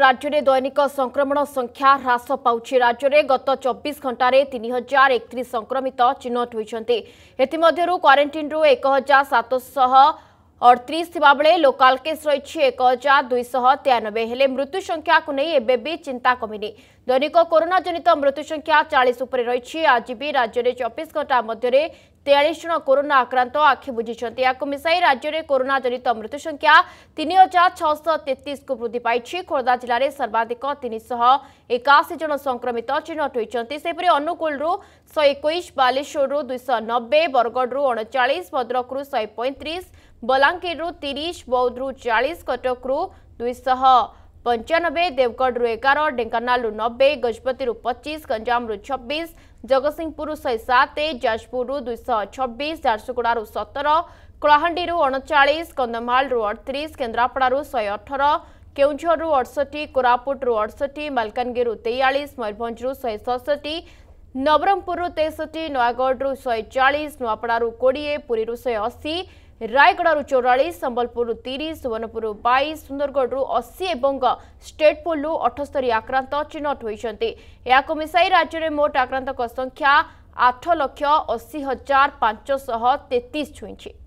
ରାଜ୍ୟରେ ଦୈନିକ ସଂକ୍ରମଣ ସଂଖ୍ୟା ହ୍ରାସ ପାଉଛି ରାଜ୍ୟରେ ଗତ ଚବିଶ ଘଣ୍ଟାରେ ତିନି ହଜାର ଏକତିରିଶ ସଂକ୍ରମିତ ଚିହ୍ନଟ ହୋଇଛନ୍ତି ଏଥିମଧ୍ୟରୁ କ୍ୱାରେଣ୍ଟିନ୍ରୁ ଏକ ହଜାର ସାତଶହ ଅଠତିରିଶ ଥିବାବେଳେ ଲୋକାଲ୍ କେସ୍ ରହିଛି ଏକ ହଜାର ଦୁଇଶହ ତେୟାନବେ ହେଲେ ମୃତ୍ୟୁ ସଂଖ୍ୟାକୁ ନେଇ ଏବେ ବି ଚିନ୍ତା କମିନି ଦୈନିକ କରୋନା ଜନିତ ମୃତ୍ୟୁ ସଂଖ୍ୟା ଚାଳିଶ ଉପରେ ରହିଛି ଆଜି ବି ରାଜ୍ୟରେ ଚବିଶ ଘଣ୍ଟା ମଧ୍ୟରେ तेयालिस जन कोरोना आक्रांत आखि बुझिन्छ या में कोरोना जनित मृत्यु संख्या तीन हजार छःश तेतीस को वृद्धि पाई खोर्धा जिले में सर्वाधिक तिन एकाशी जन संक्रमित चिह्न अनुकूलु शै एकै बा दुईश नब्बे बरगडु अडचालिस भद्रकु श्रिस बलाङ्गीरु तिरि बौद्धु चालीस कटक्रु दुईश पन्चानब्बे देवगढु एघार ढेङ्कानल नब्बे गजपतिहरू पच्चिस गञ्जाम छब्बिस जगतसिंहपुरु शात जाजपुरु दुईशबिस झारसुगुडु सतर कलाहा अलि कन्धमाल अठतिरिरु अठसटठी कोरापुटु अठसट्ठी मालकानगिरि तेयालिस मयरभञ्जु शसठी नवरङपुरु तेसी नयागढु शै चाहिँ नुवापडु कि पुरीहरू शहे अशी রায়গড়ু চৌরাশ সম্বলপুর তিরিশ সুবর্ণপুর বাইশ সুন্দরগড় অশী এবং স্টেটপুর অঠস্তরি আক্রান্ত চিহ্নট হয়েছেন এখন মিশাই রাজ্যের মোট আক্রান্ত সংখ্যা আট লক্ষ অশী হাজার পাঁচশহ তেত্রিশ ছুঁইছে